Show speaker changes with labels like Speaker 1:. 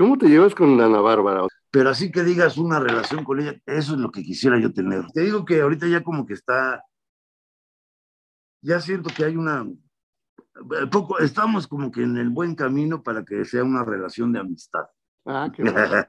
Speaker 1: ¿Cómo te llevas con Ana Bárbara? Pero así que digas una relación con ella, eso es lo que quisiera yo tener. Te digo que ahorita ya como que está, ya siento que hay una, eh, poco, estamos como que en el buen camino para que sea una relación de
Speaker 2: amistad.
Speaker 3: Ah, qué bueno.